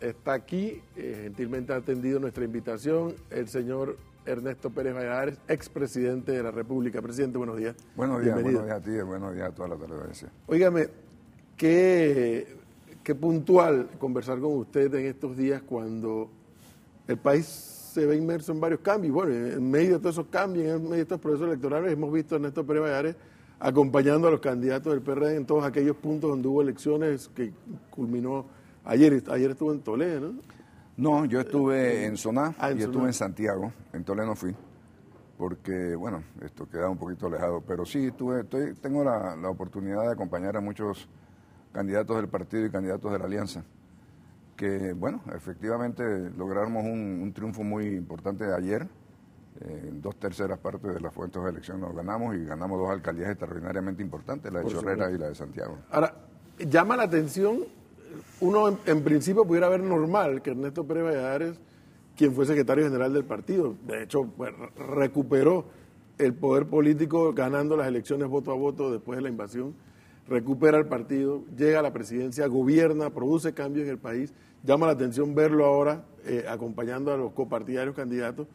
Está aquí, eh, gentilmente ha atendido nuestra invitación, el señor Ernesto Pérez Valladares, expresidente de la República. Presidente, buenos días. Buenos días, buenos días a ti, y buenos días a toda la televisión. Óigame, qué, qué puntual conversar con usted en estos días cuando el país se ve inmerso en varios cambios. Bueno, en medio de todos esos cambios, en medio de estos procesos electorales, hemos visto a Ernesto Pérez Valladares acompañando a los candidatos del PRD en todos aquellos puntos donde hubo elecciones que culminó Ayer, ayer estuvo en Toledo, ¿no? No, yo estuve eh, en Soná, ah, y estuve en Santiago, en Toledo no fui, porque, bueno, esto queda un poquito alejado, pero sí, estuve, estoy, tengo la, la, oportunidad de acompañar a muchos candidatos del partido y candidatos de la alianza, que, bueno, efectivamente logramos un, triunfo muy importante de ayer, eh, en dos terceras partes de las fuentes de elección nos ganamos y ganamos dos alcaldías extraordinariamente importantes, la de Chorrera y la de Santiago. Ahora, llama la atención uno en, principio pudiera ver normal que Ernesto Pérez Valladares, quien fue secretario general del partido, de hecho pues, recuperó el poder político ganando las elecciones voto a voto después de la invasión, recupera el partido, llega a la presidencia, gobierna, produce cambios en el país, llama la atención verlo ahora eh, acompañando a los copartidarios candidatos,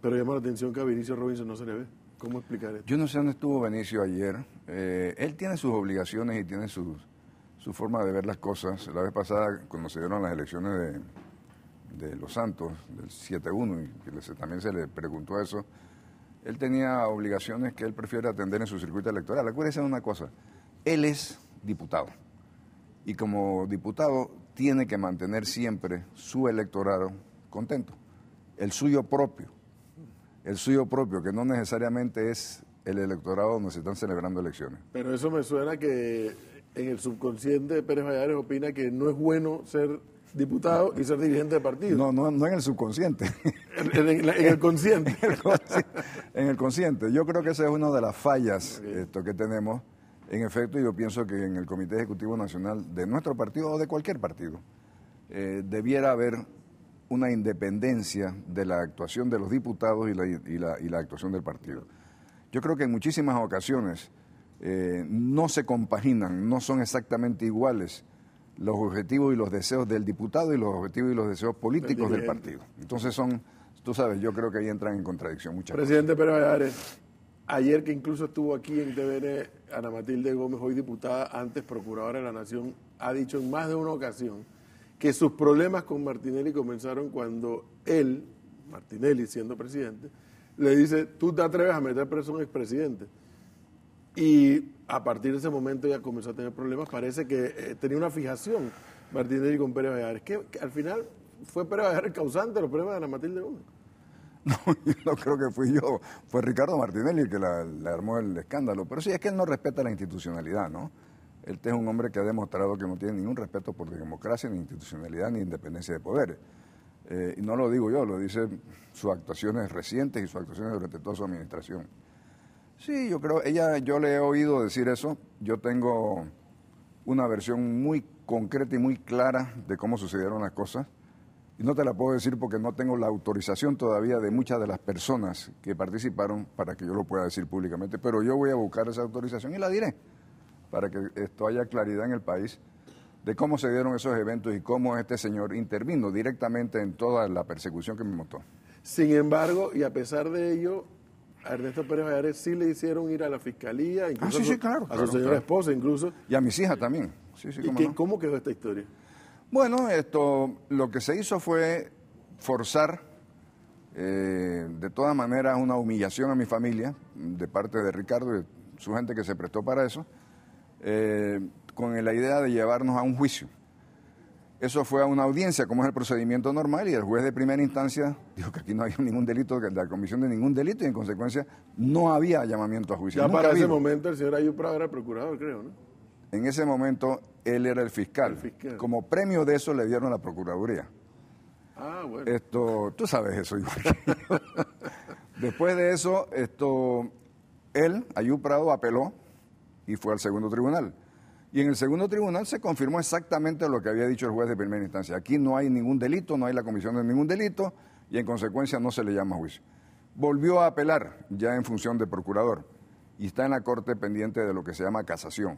pero llama la atención que a Vinicio Robinson no se le ve. ¿Cómo explicar esto? Yo no sé dónde estuvo Vinicio ayer. Eh, él tiene sus obligaciones y tiene sus su forma de ver las cosas. La vez pasada, cuando se dieron las elecciones de, Los Santos, del 7-1, y también se le preguntó eso, él tenía obligaciones que él prefiere atender en su circuito electoral. Acuérdense de una cosa, él es diputado. Y como diputado tiene que mantener siempre su electorado contento, el suyo propio, el suyo propio, que no necesariamente es el electorado donde se están celebrando elecciones. Pero eso me suena que en el subconsciente Pérez Valladares opina que no es bueno ser diputado y ser dirigente de partido. No, no, no en el subconsciente. en, el consciente. en, el consciente. Yo creo que esa es una de las fallas esto, que tenemos. En efecto, yo pienso que en el Comité Ejecutivo Nacional de nuestro partido o de cualquier partido eh, debiera haber una independencia de la actuación de los diputados y la, y la actuación del partido. Yo creo que en muchísimas ocasiones eh, no se compaginan, no son exactamente iguales los objetivos y los deseos del diputado y los objetivos y los deseos políticos del partido. Entonces son, tú sabes, yo creo que ahí entran en contradicción muchas Presidente Pérez ayer que incluso estuvo aquí en TVN Ana Matilde Gómez, hoy diputada, antes procuradora de la Nación, ha dicho en más de una ocasión que sus problemas con Martinelli comenzaron cuando él, Martinelli siendo presidente, le dice, tú te atreves a meter preso a un expresidente. Y a partir de ese momento ya comenzó a tener problemas. Parece que eh, tenía una fijación Martinelli con Pérez Valladares, que, que al final fue Pérez Valladares el causante de los problemas de Ana Matilde Gómez. No, yo no creo que fui yo, fue Ricardo Martinelli el que le armó el escándalo. Pero sí, es que él no respeta la institucionalidad, ¿no? Él es un hombre que ha demostrado que no tiene ningún respeto por la democracia, ni institucionalidad, ni independencia de poderes. Eh, y no lo digo yo, lo dicen sus actuaciones recientes y sus actuaciones durante toda su administración. Sí, yo creo, ella, yo le he oído decir eso. Yo tengo una versión muy concreta y muy clara de cómo sucedieron las cosas. Y no te la puedo decir porque no tengo la autorización todavía de muchas de las personas que participaron para que yo lo pueda decir públicamente, pero yo voy a buscar esa autorización y la diré para que esto haya claridad en el país de cómo se dieron esos eventos y cómo este señor intervino directamente en toda la persecución que me montó. Sin embargo, y a pesar de ello, a Ernesto Pérez Valladares sí le hicieron ir a la fiscalía, ah, incluso a su, señora esposa incluso. Y a mis hijas también. ¿Y cómo, quedó esta historia? Bueno, esto lo que se hizo fue forzar eh, de todas maneras una humillación a mi familia de parte de Ricardo y su gente que se prestó para eso, eh, con la idea de llevarnos a un juicio. Eso fue a una audiencia, como es el procedimiento normal, y el juez de primera instancia dijo que aquí no había ningún delito, que la comisión de ningún delito, y en consecuencia no había llamamiento a juicio. Ya para ese momento el señor Ayuprado era procurador, creo, ¿no? En ese momento él era el fiscal. Como premio de eso le dieron la Procuraduría. Ah, bueno. Esto, tú sabes eso igual. Después de eso, esto, él, Ayuprado, Prado, apeló y fue al segundo tribunal. Y en el segundo tribunal se confirmó exactamente lo que había dicho el juez de primera instancia. Aquí no hay ningún delito, no hay la comisión de ningún delito y en consecuencia no se le llama juicio. Volvió a apelar ya en función de procurador y está en la Corte pendiente de lo que se llama casación.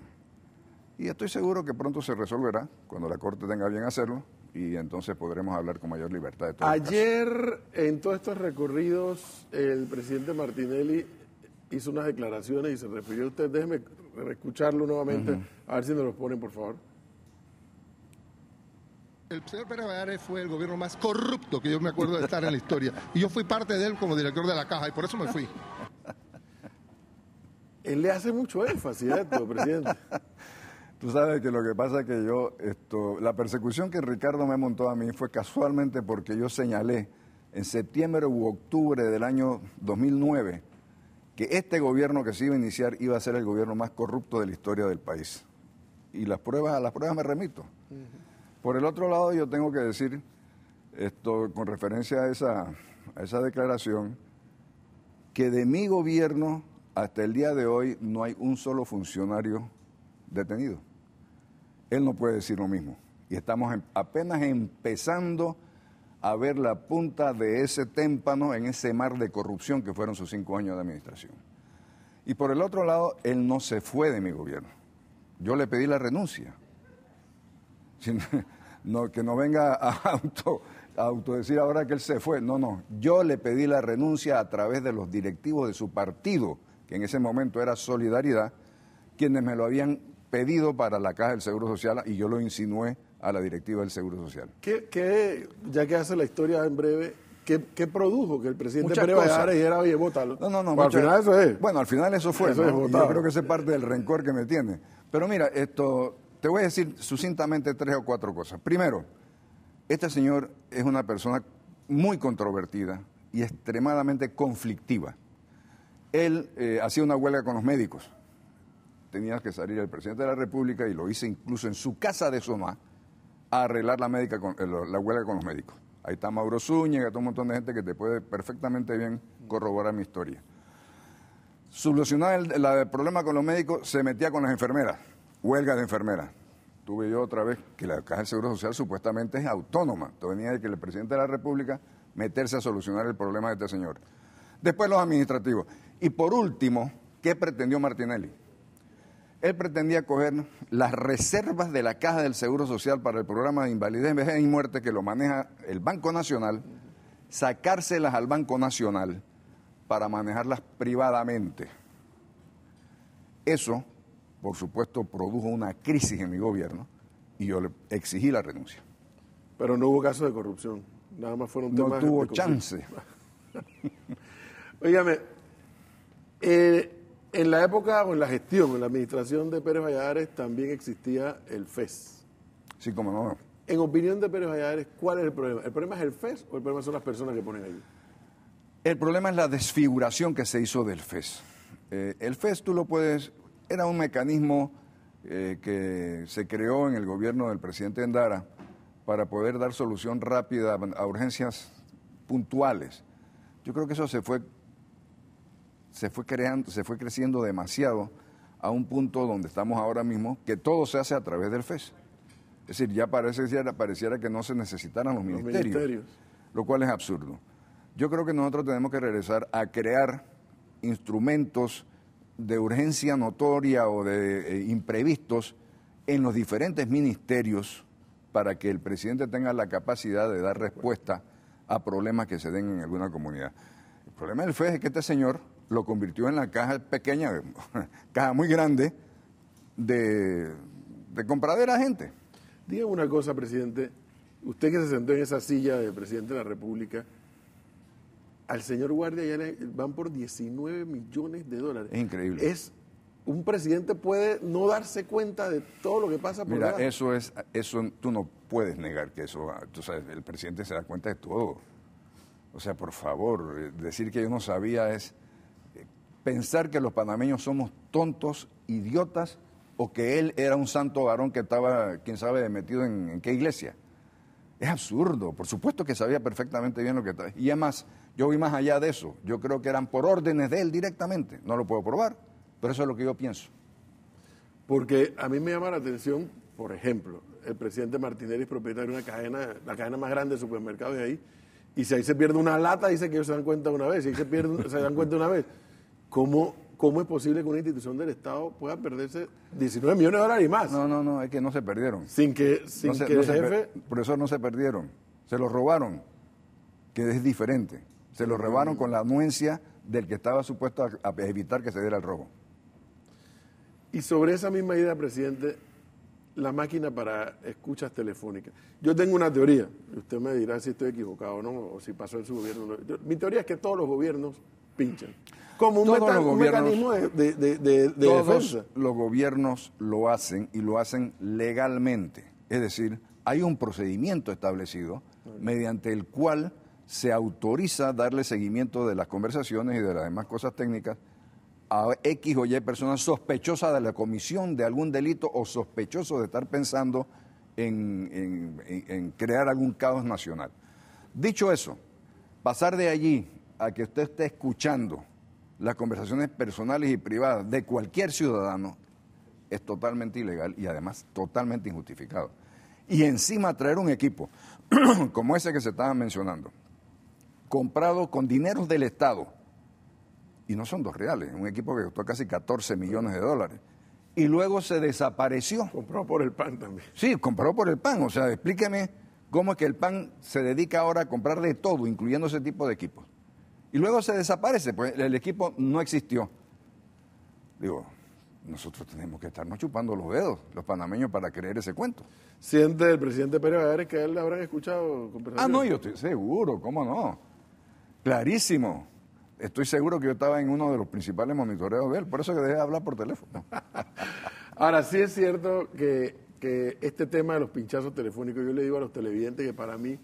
Y estoy seguro que pronto se resolverá cuando la Corte tenga bien hacerlo y entonces podremos hablar con mayor libertad de todo Ayer, en todos estos recorridos, el presidente Martinelli hizo unas declaraciones y se refirió a usted. Déjeme escucharlo nuevamente. A ver si me lo ponen, por favor. El señor Pérez Valladares fue el gobierno más corrupto que yo me acuerdo de estar en la historia. Y yo fui parte de él como director de la caja y por eso me fui. Él le hace mucho énfasis a esto, presidente. Tú sabes que lo que pasa es que yo, esto, la persecución que Ricardo me montó a mí fue casualmente porque yo señalé en septiembre u octubre del año 2009 que este gobierno que se iba a iniciar iba a ser el gobierno más corrupto de la historia del país. Y las pruebas, a las pruebas me remito. Por el otro lado, yo tengo que decir, esto con referencia a esa, a esa declaración, que de mi gobierno hasta el día de hoy no hay un solo funcionario detenido. Él no puede decir lo mismo. Y estamos apenas empezando a ver la punta de ese témpano en ese mar de corrupción que fueron sus cinco años de administración. Y por el otro lado, él no se fue de mi gobierno. Yo le pedí la renuncia. que no venga a auto, a autodecir ahora que él se fue. No, no. Yo le pedí la renuncia a través de los directivos de su partido, que en ese momento era Solidaridad, quienes me lo habían pedido para la Caja del Seguro Social y yo lo insinué a la directiva del Seguro Social. ¿Qué, ya que hace la historia en breve, ¿Qué, produjo que el presidente Muchas oye, No, no, no. Bueno, al final eso fue. yo creo que es parte del rencor que me tiene. Pero mira, esto, te voy a decir sucintamente tres o cuatro cosas. Primero, este señor es una persona muy controvertida y extremadamente conflictiva. Él eh, hacía una huelga con los médicos. Tenía que salir el presidente de la República y lo hice incluso en su casa de Sonoma a arreglar la, médica con, eh, la huelga con los médicos. Ahí está Mauro Zúñiga, todo un montón de gente que te puede perfectamente bien corroborar mi historia. Solucionar el, problema con los médicos, se metía con las enfermeras, huelga de enfermeras tuve yo otra vez que la Caja del Seguro Social supuestamente es autónoma. Todo venía de que el presidente de la República meterse a solucionar el problema de este señor. Después los administrativos. Y por último, ¿qué pretendió Martinelli? él pretendía coger las reservas de la Caja del Seguro Social para el programa de invalidez, vejez y muerte que lo maneja el Banco Nacional, sacárselas al Banco Nacional para manejarlas privadamente. Eso, por supuesto, produjo una crisis en mi gobierno y yo le exigí la renuncia. Pero no hubo caso de corrupción, nada más fueron temas... No tuvo chance. Oígame, eh, en la época o en la gestión, en la administración de Pérez Valladares también existía el FES. Sí, como no. En opinión de Pérez Valladares, ¿cuál es el problema? ¿El problema es el FES o el problema son las personas que ponen ahí? El problema es la desfiguración que se hizo del FES. Eh, el FES tú lo puedes, era un mecanismo eh, que se creó en el gobierno del presidente Endara para poder dar solución rápida a urgencias puntuales. Yo creo que eso se fue se fue, creando, se fue creciendo demasiado a un punto donde estamos ahora mismo, que todo se hace a través del FES. Es decir, ya parece, pareciera que no se necesitaran los, ministerios, lo cual es absurdo. Yo creo que nosotros tenemos que regresar a crear instrumentos de urgencia notoria o de eh, imprevistos en los diferentes ministerios para que el presidente tenga la capacidad de dar respuesta a problemas que se den en alguna comunidad. El problema del FES es que este señor lo convirtió en la caja pequeña, caja muy grande de, de compradera gente. Dígame una cosa, presidente. Usted que se sentó en esa silla de presidente de la República, al señor Guardia ya le van por 19 millones de dólares. Es increíble. Es un presidente puede no darse cuenta de todo lo que pasa por Mira, eso es eso tú no puedes negar que eso, tú sabes, el presidente se da cuenta de todo. O sea, por favor, decir que yo no sabía es pensar que los panameños somos tontos, idiotas, o que él era un santo varón que estaba, quién sabe, metido en, qué iglesia. Es absurdo, por supuesto que sabía perfectamente bien lo que estaba. Y además, yo voy más allá de eso. Yo creo que eran por órdenes de él directamente. No lo puedo probar, pero eso es lo que yo pienso. Porque a mí me llama la atención, por ejemplo, el presidente Martínez es propietario de una cadena, la cadena más grande de supermercados de ahí, y si ahí se pierde una lata, dice que ellos se dan cuenta una vez, si ahí se, pierde, se dan cuenta una vez. ¿Cómo, es posible que una institución del Estado pueda perderse 19 millones de dólares y más? No, no, no, es que no se perdieron. Sin que, sin que jefe... por eso no se perdieron, se los robaron, que es diferente. Se los robaron mm. con la anuencia del que estaba supuesto a, evitar que se diera el robo. Y sobre esa misma idea, presidente, la máquina para escuchas telefónicas. Yo tengo una teoría, usted me dirá si estoy equivocado o no, o si pasó en su gobierno. mi teoría es que todos los gobiernos pinchan. Como un, mecanismo de, de, Los gobiernos lo hacen y lo hacen legalmente. Es decir, hay un procedimiento establecido mediante el cual se autoriza darle seguimiento de las conversaciones y de las demás cosas técnicas a X o Y personas sospechosas de la comisión de algún delito o sospechosos de estar pensando en crear algún caos nacional. Dicho eso, pasar de allí a que usted esté escuchando las conversaciones personales y privadas de cualquier ciudadano es totalmente ilegal y además totalmente injustificado. Y encima traer un equipo como ese que se estaba mencionando, comprado con dinero del Estado, y no son dos reales, un equipo que costó casi 14 millones de dólares, y luego se desapareció. Compró por el pan también. Sí, compró por el pan, o sea, explíqueme cómo es que el pan se dedica ahora a comprar de todo, incluyendo ese tipo de equipos y luego se desaparece, pues el equipo no existió. Digo, nosotros tenemos que estarnos chupando los dedos, los panameños, para creer ese cuento. ¿Siente el presidente Pérez Valladares que él le habrán escuchado conversaciones? Ah, no, yo estoy seguro, ¿cómo no? Clarísimo. Estoy seguro que yo estaba en uno de los principales monitoreos de él, por eso que dejé de hablar por teléfono. Ahora, sí es cierto que, que este tema de los pinchazos telefónicos, yo le digo a los televidentes que para mí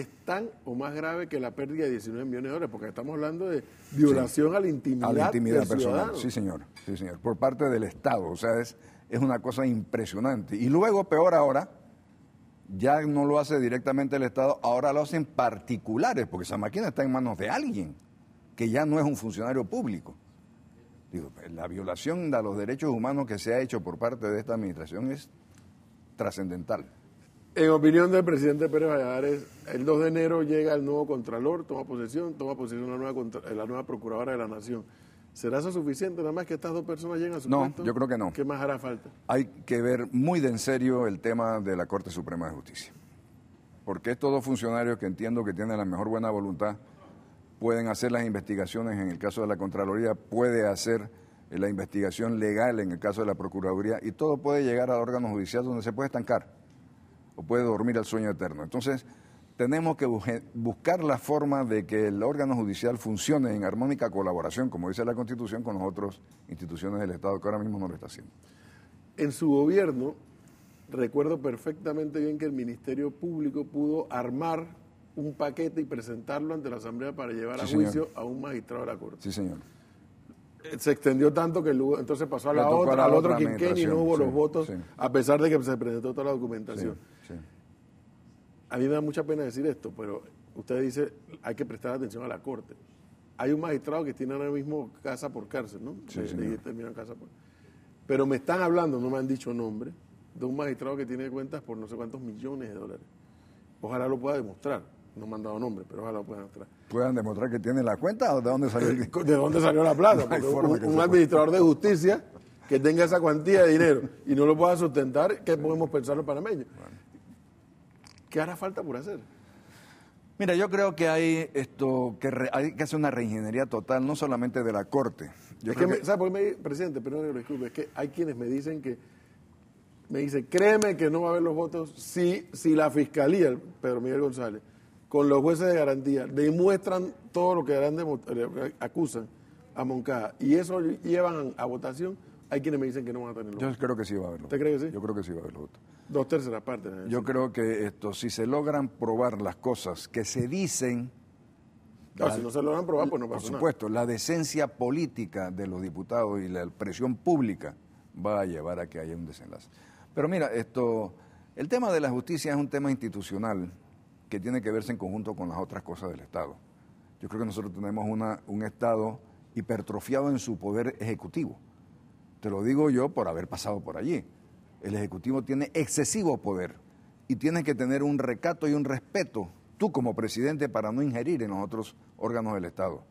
es tan o más grave que la pérdida de 19 millones de dólares, porque estamos hablando de violación a la intimidad. A la intimidad personal, sí señor, sí señor, por parte del Estado. O sea, es, es una cosa impresionante. Y luego, peor ahora, ya no lo hace directamente el Estado, ahora lo hacen particulares, porque esa máquina está en manos de alguien, que ya no es un funcionario público. Pues, la violación a los derechos humanos que se ha hecho por parte de esta administración es trascendental. En opinión del presidente Pérez Valladares, el 2 de enero llega el nuevo Contralor, toma posesión, toma posesión la nueva, la nueva Procuradora de la Nación. ¿Será eso suficiente nada más que estas dos personas lleguen a su No, yo creo que no. ¿Qué más hará falta? Hay que ver muy de en serio el tema de la Corte Suprema de Justicia. Porque estos dos funcionarios que entiendo que tienen la mejor buena voluntad pueden hacer las investigaciones en el caso de la Contraloría, puede hacer eh, la investigación legal en el caso de la Procuraduría y todo puede llegar al órgano judicial donde se puede estancar o puede dormir al sueño eterno. Entonces, tenemos que buscar la forma de que el órgano judicial funcione en armónica colaboración, como dice la Constitución, con las otras instituciones del Estado, que ahora mismo no lo está haciendo. En su gobierno, recuerdo perfectamente bien que el Ministerio Público pudo armar un paquete y presentarlo ante la Asamblea para llevar a juicio a un magistrado de la Corte. Sí, señor. Eh, se extendió tanto que entonces pasó a la otra, al otro quinquenio y no hubo los votos, a pesar de que se presentó toda la documentación. A mí me da mucha pena decir esto, pero usted dice, hay que prestar atención a la corte. Hay un magistrado que tiene ahora mismo casa por cárcel, ¿no? Sí, casa Pero me están hablando, no me han dicho nombre, de un magistrado que tiene cuentas por no sé cuántos millones de dólares. Ojalá lo pueda demostrar. No me han dado nombre, pero ojalá lo puedan demostrar. ¿Puedan demostrar que tiene la cuenta o de dónde salió, ¿De dónde salió la plata? un, administrador de justicia que tenga esa cuantía de dinero y no lo pueda sustentar, ¿qué podemos pensar los panameños? ¿Qué hará falta por hacer? Mira, yo creo que hay esto que hay que hacer una reingeniería total, no solamente de la corte. es por qué, me, presidente? Perdón, disculpe, es que hay quienes me dicen que me dice, créeme que no va a haber los votos si, si la fiscalía, Pedro Miguel González, con los jueces de garantía demuestran todo lo que harán eh, acusan a Moncada y eso llevan a votación hay quienes me dicen que no van a tener Yo creo que sí va a haberlo. ¿Te crees que sí? Yo creo que sí va a haber votos. Dos terceras partes. ¿eh? Yo creo que esto, si se logran probar las cosas que se dicen... Claro, si no se logran probar, pues no pasa nada. Por supuesto, la decencia política de los diputados y la presión pública va a llevar a que haya un desenlace. Pero mira, esto, el tema de la justicia es un tema institucional que tiene que verse en conjunto con las otras cosas del Estado. Yo creo que nosotros tenemos un Estado hipertrofiado en su poder ejecutivo. Te lo digo yo por haber pasado por allí. El Ejecutivo tiene excesivo poder y tienes que tener un recato y un respeto tú como presidente para no ingerir en los otros órganos del Estado.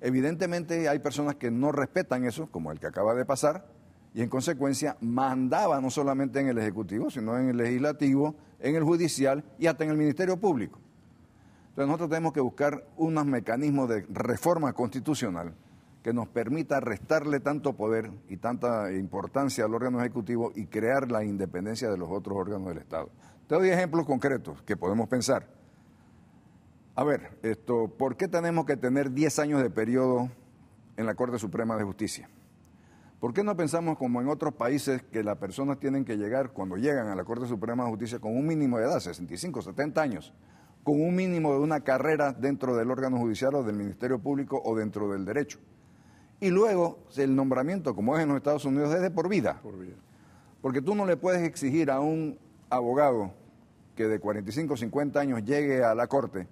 Evidentemente hay personas que no respetan eso, como el que acaba de pasar, y en consecuencia mandaba no solamente en el Ejecutivo, sino en el Legislativo, en el Judicial y hasta en el Ministerio Público. Entonces nosotros tenemos que buscar unos mecanismos de reforma constitucional que nos permita restarle tanto poder y tanta importancia al órgano ejecutivo y crear la independencia de los otros órganos del Estado. Te doy ejemplos concretos que podemos pensar. A ver, esto, ¿por qué tenemos que tener 10 años de periodo en la Corte Suprema de Justicia? ¿Por qué no pensamos como en otros países que las personas tienen que llegar cuando llegan a la Corte Suprema de Justicia con un mínimo de edad, 65, 70 años, con un mínimo de una carrera dentro del órgano judicial o del Ministerio Público o dentro del derecho? Y luego el nombramiento, como es en los Estados Unidos, es de por vida. Porque tú no le puedes exigir a un abogado que de 45 o 50 años llegue a la corte,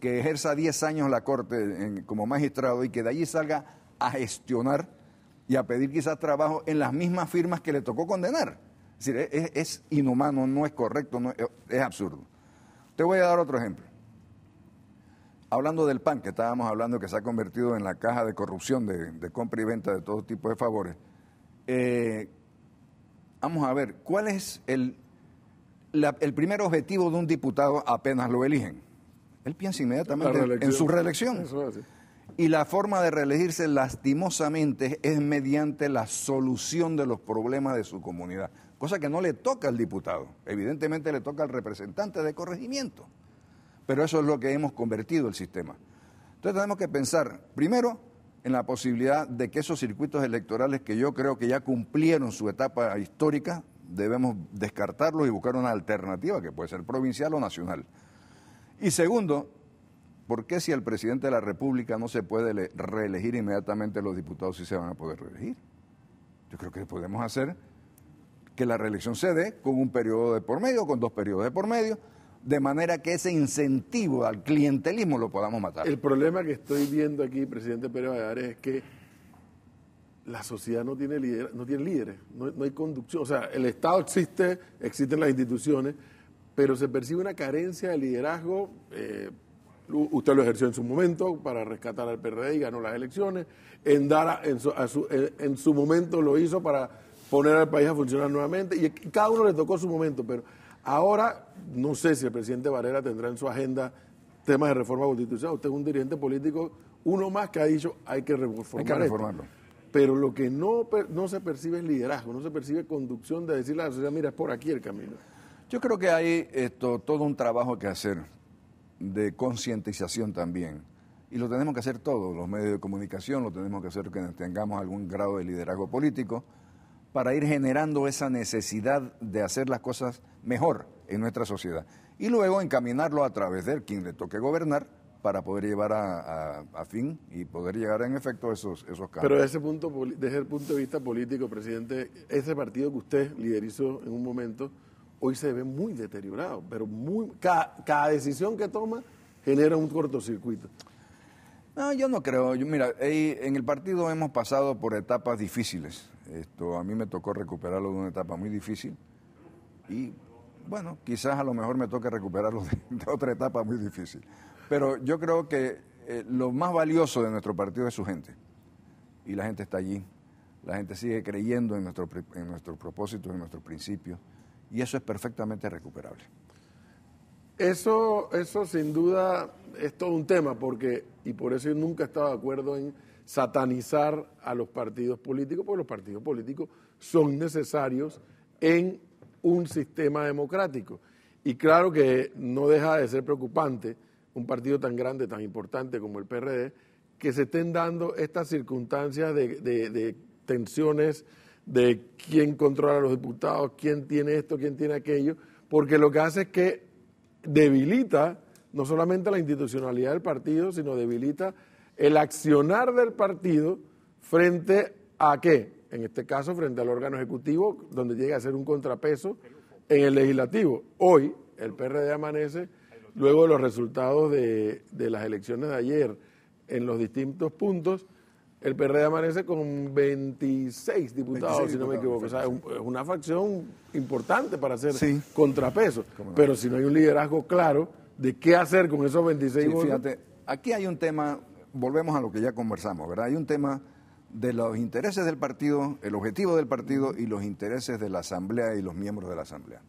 que ejerza 10 años la corte como magistrado y que de allí salga a gestionar y a pedir quizás trabajo en las mismas firmas que le tocó condenar. Es es inhumano, no es correcto, no, es absurdo. Te voy a dar otro ejemplo. Hablando del PAN, que estábamos hablando que se ha convertido en la caja de corrupción de, compra y venta de todo tipo de favores, eh, vamos a ver, ¿cuál es el, primer objetivo de un diputado apenas lo eligen? Él piensa inmediatamente en su reelección. y la forma de reelegirse lastimosamente es mediante la solución de los problemas de su comunidad, cosa que no le toca al diputado, evidentemente le toca al representante de corregimiento pero eso es lo que hemos convertido el sistema. Entonces tenemos que pensar, primero, en la posibilidad de que esos circuitos electorales que yo creo que ya cumplieron su etapa histórica, debemos descartarlos y buscar una alternativa que puede ser provincial o nacional. Y segundo, ¿por qué si el presidente de la República no se puede reelegir inmediatamente los diputados si se van a poder reelegir? Yo creo que podemos hacer que la reelección se dé con un periodo de por medio, con dos periodos de por medio, de manera que ese incentivo al clientelismo lo podamos matar. El problema que estoy viendo aquí, presidente Pérez Valladares, es que la sociedad no tiene, no tiene líderes, no, hay conducción. O sea, el Estado existe, existen las instituciones, pero se percibe una carencia de liderazgo. Eh, usted lo ejerció en su momento para rescatar al PRD y ganó las elecciones. en en, en su momento lo hizo para poner al país a funcionar nuevamente. Y cada uno le tocó su momento, pero Ahora, no sé si el presidente Varela tendrá en su agenda temas de reforma constitucional. Usted es un dirigente político, uno más que ha dicho hay que reformar. reformarlo. Pero lo que no, no se percibe es liderazgo, no se percibe conducción de decirle a la sociedad, mira, es por aquí el camino. Yo creo que hay esto, todo un trabajo que hacer de concientización también. Y lo tenemos que hacer todos, los medios de comunicación, lo tenemos que hacer que tengamos algún grado de liderazgo político para ir generando esa necesidad de hacer las cosas mejor en nuestra sociedad. Y luego encaminarlo a través de quien le toque gobernar para poder llevar a, fin y poder llegar en efecto esos, esos cambios. Pero desde, ese punto, desde el punto de vista político, presidente, ese partido que usted liderizó en un momento, hoy se ve muy deteriorado, pero muy, cada, decisión que toma genera un cortocircuito. No, yo no creo. Yo, mira, en el partido hemos pasado por etapas difíciles. Esto, a mí me tocó recuperarlo de una etapa muy difícil y bueno, quizás a lo mejor me toque recuperarlo de, otra etapa muy difícil. Pero yo creo que eh, lo más valioso de nuestro partido es su gente y la gente está allí, la gente sigue creyendo en nuestro, en nuestros propósitos, en nuestros principios y eso es perfectamente recuperable. Eso, eso sin duda es todo un tema porque, y por eso yo nunca estaba de acuerdo en satanizar a los partidos políticos, porque los partidos políticos son necesarios en un sistema democrático. Y claro que no deja de ser preocupante un partido tan grande, tan importante como el PRD, que se estén dando estas circunstancias de, tensiones de quién controla a los diputados, quién tiene esto, quién tiene aquello, porque lo que hace es que debilita no solamente la institucionalidad del partido, sino debilita el accionar del partido frente a qué? En este caso, frente al órgano ejecutivo, donde llega a ser un contrapeso en el legislativo. Hoy, el PRD amanece luego de los resultados de, las elecciones de ayer en los distintos puntos. El PRD amanece con 26 diputados, si no me equivoco. es, una facción importante para hacer contrapeso. Pero si no hay un liderazgo claro de qué hacer con esos 26 sí, votos. Fíjate, aquí hay un tema volvemos a lo que ya conversamos, ¿verdad? Hay un tema de los intereses del partido, el objetivo del partido y los intereses de la Asamblea y los miembros de la Asamblea.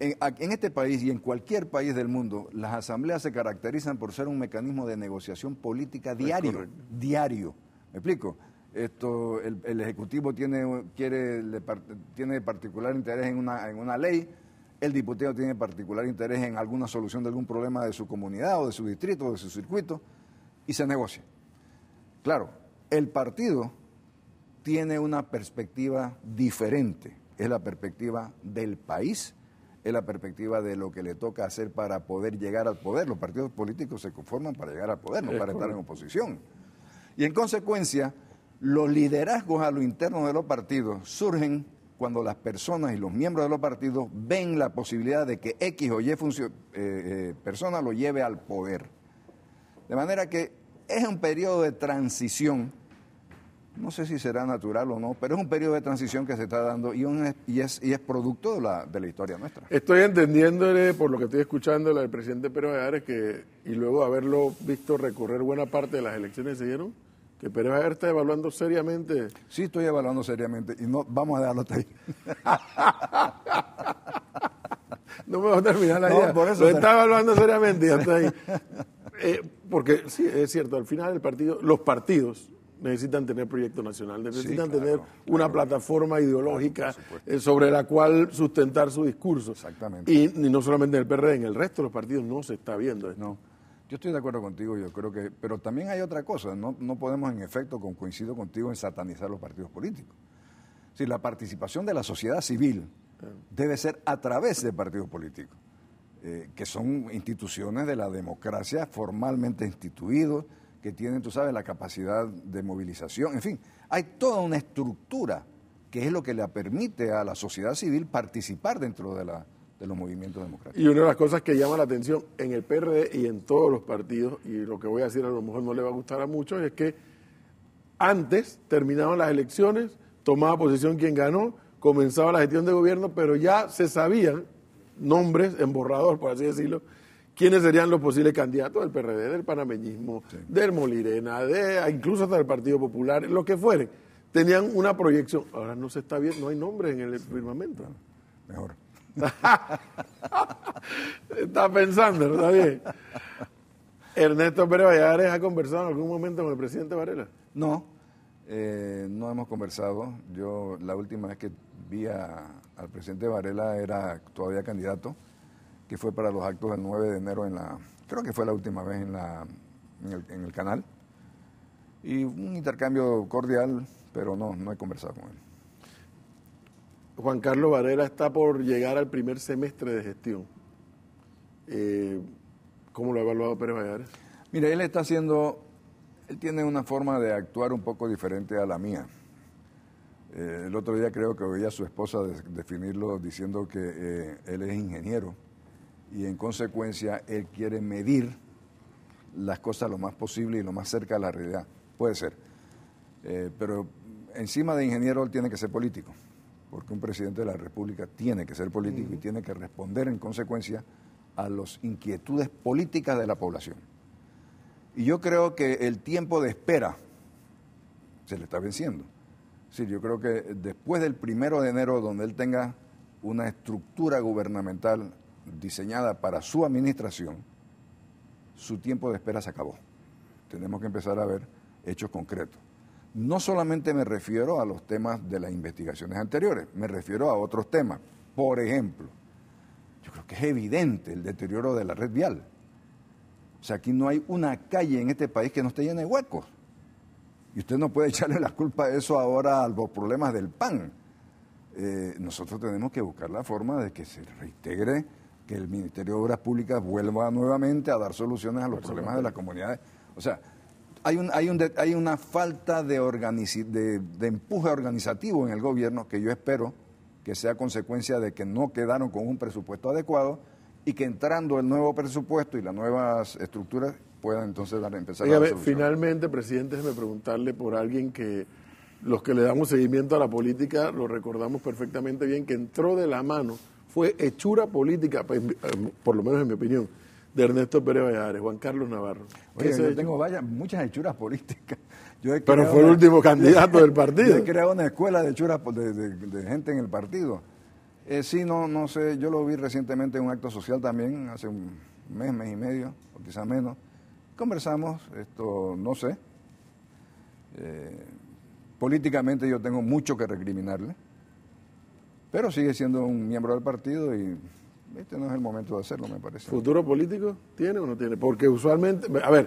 En, este país y en cualquier país del mundo, las asambleas se caracterizan por ser un mecanismo de negociación política diario. Diario. ¿Me explico? Esto, el, Ejecutivo tiene, quiere, tiene particular interés en una, en una ley, el diputado tiene particular interés en alguna solución de algún problema de su comunidad o de su distrito o de su circuito y se negocia. Claro, el partido tiene una perspectiva diferente, es la perspectiva del país, es la perspectiva de lo que le toca hacer para poder llegar al poder. Los partidos políticos se conforman para llegar al poder, no para estar en oposición. Y en consecuencia, los liderazgos a lo interno de los partidos surgen cuando las personas y los miembros de los partidos ven la posibilidad de que X o Y eh, eh, persona lo lleve al poder. De manera que es un periodo de transición. No sé si será natural o no, pero es un periodo de transición que se está dando y, es, y es, producto de la, historia nuestra. Estoy entendiéndole, por lo que estoy escuchando la del presidente Pérez que, y luego haberlo visto recorrer buena parte de las elecciones que se dieron, que Pérez Vallares está evaluando seriamente. Sí, estoy evaluando seriamente y no vamos a dejarlo hasta ahí. no me voy a terminar la idea. Por eso Lo está evaluando seriamente y hasta ahí. Eh, porque sí, es cierto, al final el partido, los partidos necesitan tener proyecto nacional, necesitan tener una plataforma ideológica eh, sobre la cual sustentar su discurso. Exactamente. Y, no solamente en el PRD, en el resto de los partidos no se está viendo esto. No. Yo estoy de acuerdo contigo, yo creo que, pero también hay otra cosa, no, no podemos en efecto, coincido contigo, en satanizar los partidos políticos. Si la participación de la sociedad civil debe ser a través de partidos políticos. Eh, que son instituciones de la democracia formalmente instituidos, que tienen, tú sabes, la capacidad de movilización, en fin, hay toda una estructura que es lo que le permite a la sociedad civil participar dentro de, la, de los movimientos democráticos. Y una de las cosas que llama la atención en el PRD y en todos los partidos, y lo que voy a decir a lo mejor no le va a gustar a muchos, es que antes terminaban las elecciones, tomaba posición quien ganó, comenzaba la gestión de gobierno, pero ya se sabían nombres en borrador, por así decirlo, quiénes serían los posibles candidatos del PRD, del panameñismo, del Molirena, de, incluso hasta del Partido Popular, lo que fuere. Tenían una proyección. Ahora no se está viendo, no hay nombres en el firmamento. Mejor. está pensando, está bien? Ernesto Pérez Valladares ha conversado en algún momento con el presidente Varela. No, eh, no hemos conversado. Yo la última vez que al presidente Varela era todavía candidato, que fue para los actos del 9 de enero en la, creo que fue la última vez en, la, en, el, canal. Y un intercambio cordial, pero no, no he conversado con él. Juan Carlos Varela está por llegar al primer semestre de gestión. Eh, ¿Cómo lo ha evaluado Pérez Valladares? Mira, él está haciendo, él tiene una forma de actuar un poco diferente a la mía. Eh, el otro día creo que oía a su esposa definirlo diciendo que eh, él es ingeniero y en consecuencia él quiere medir las cosas lo más posible y lo más cerca de la realidad. Puede ser. Eh, pero encima de ingeniero él tiene que ser político, porque un presidente de la República tiene que ser político y tiene que responder en consecuencia a las inquietudes políticas de la población. Y yo creo que el tiempo de espera se le está venciendo. Sí, yo creo que después del primero de enero, donde él tenga una estructura gubernamental diseñada para su administración, su tiempo de espera se acabó. Tenemos que empezar a ver hechos concretos. No solamente me refiero a los temas de las investigaciones anteriores, me refiero a otros temas. Por ejemplo, yo creo que es evidente el deterioro de la red vial. O sea, aquí no hay una calle en este país que no esté llena de huecos. Y usted no puede echarle la culpa de eso ahora a los problemas del PAN. Eh, nosotros tenemos que buscar la forma de que se reintegre, que el Ministerio de Obras Públicas vuelva nuevamente a dar soluciones a los problemas de las comunidades. O sea, hay, un, hay, un, hay una falta de, de empuje organizativo en el gobierno que yo espero que sea consecuencia de que no quedaron con un presupuesto adecuado y que entrando el nuevo presupuesto y las nuevas estructuras pueda entonces dar, empezar a, ver, Finalmente, presidente, déjeme preguntarle por alguien que los que le damos seguimiento a la política lo recordamos perfectamente bien, que entró de la mano, fue hechura política, pues, por lo menos en mi opinión, de Ernesto Pérez Valladares, Juan Carlos Navarro. Oye, yo tengo vaya, muchas hechuras políticas. Pero fue el último candidato del partido. Yo he creado una escuela de hechuras de, gente en el partido. Eh, sí, no, no sé, yo lo vi recientemente en un acto social también, hace un mes, mes y medio, o quizá menos Conversamos, esto no sé. Eh, políticamente yo tengo mucho que recriminarle, pero sigue siendo un miembro del partido y este no es el momento de hacerlo, me parece. ¿Futuro político tiene o no tiene? Porque usualmente, a ver,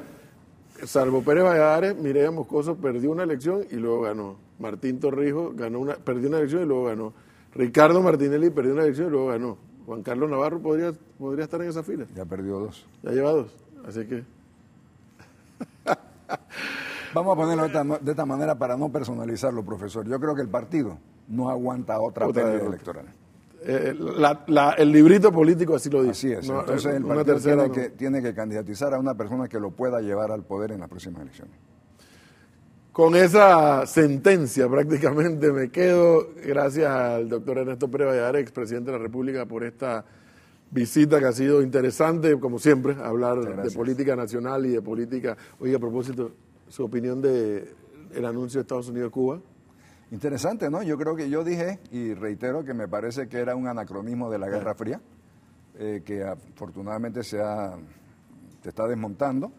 salvo Pérez Valladares, Mireya Moscoso perdió una elección y luego ganó. Martín Torrijos ganó una, perdió una elección y luego ganó. Ricardo Martinelli perdió una elección y luego ganó. Juan Carlos Navarro podría, podría estar en esa fila. Ya perdió dos. Ya lleva dos. Así que Vamos a ponerlo de esta, manera para no personalizarlo, profesor. Yo creo que el partido no aguanta otra pérdida eh, electoral. Eh, el librito político así lo dice. es. Entonces el partido tiene, que, tiene que candidatizar a una persona que lo pueda llevar al poder en las próximas elecciones. Con esa sentencia prácticamente me quedo. Gracias al doctor Ernesto Pérez ex expresidente de la República, por esta visita que ha sido interesante, como siempre, hablar de política nacional y de política. Oye, a propósito, su opinión de el anuncio de Estados Unidos-Cuba. Interesante, ¿no? Yo creo que yo dije, y reitero que me parece que era un anacronismo de la Guerra eh. Fría, eh, que afortunadamente se, ha, se está desmontando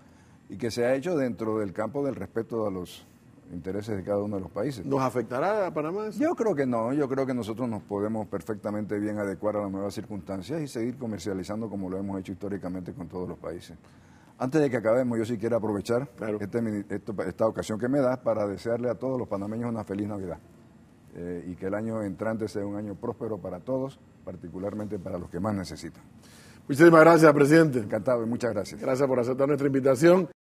y que se ha hecho dentro del campo del respeto a los intereses de cada uno de los países. ¿Nos afectará a Panamá? Yo creo que no, yo creo que nosotros nos podemos perfectamente bien adecuar a las nuevas circunstancias y seguir comercializando como lo hemos hecho históricamente con todos los países. Antes de que acabemos, yo sí quiero aprovechar este esta ocasión que me da para desearle a todos los panameños una feliz Navidad eh, y que el año entrante sea un año próspero para todos, particularmente para los que más necesitan. Muchísimas gracias, presidente. Encantado y muchas gracias. Gracias por aceptar nuestra invitación.